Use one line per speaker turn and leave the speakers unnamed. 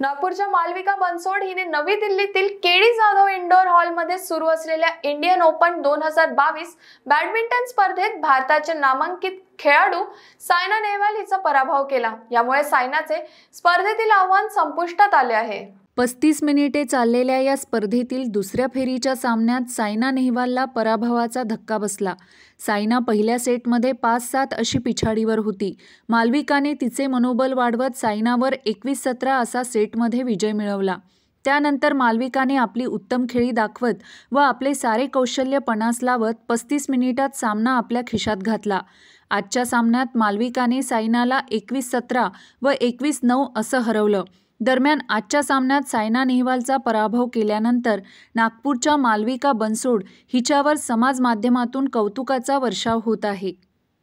नागपूरच्या मालविका बनसोड हिने नवी दिल्लीतील केडी जाधव इंडोर हॉलमध्ये सुरू असलेल्या इंडियन ओपन दोन हजार बावीस बॅडमिंटन स्पर्धेत भारताचे नामांकित खेळाडू सायना नेहवाल हिचा पराभव केला यामुळे सायनाचे स्पर्धेतील आव्हान संपुष्टात आले आहे
पस्तीस मिनिटे चाललेल्या या स्पर्धेतील दुसऱ्या फेरीच्या सामन्यात सायना नेहवालला पराभवाचा धक्का बसला सायना पहिल्या सेटमध्ये पाच सात अशी पिछाडीवर होती मालविकाने तिचे मनोबल वाढवत सायनावर एकवीस सतरा असा सेटमध्ये विजय मिळवला त्यानंतर मालविकाने आपली उत्तम खेळी दाखवत व आपले सारे कौशल्य पणास लावत पस्तीस मिनिटात सामना आपल्या खिशात घातला आजच्या सामन्यात मालविकाने सायनाला एकवीस सतरा व एकवीस नऊ असं हरवलं दरम्यान आजच्या सामन्यात सायना नेहवालचा पराभव केल्यानंतर नागपूरच्या मालविका बनसोड हिच्यावर समाज माध्यमातून कौतुकाचा वर्षाव होत आहे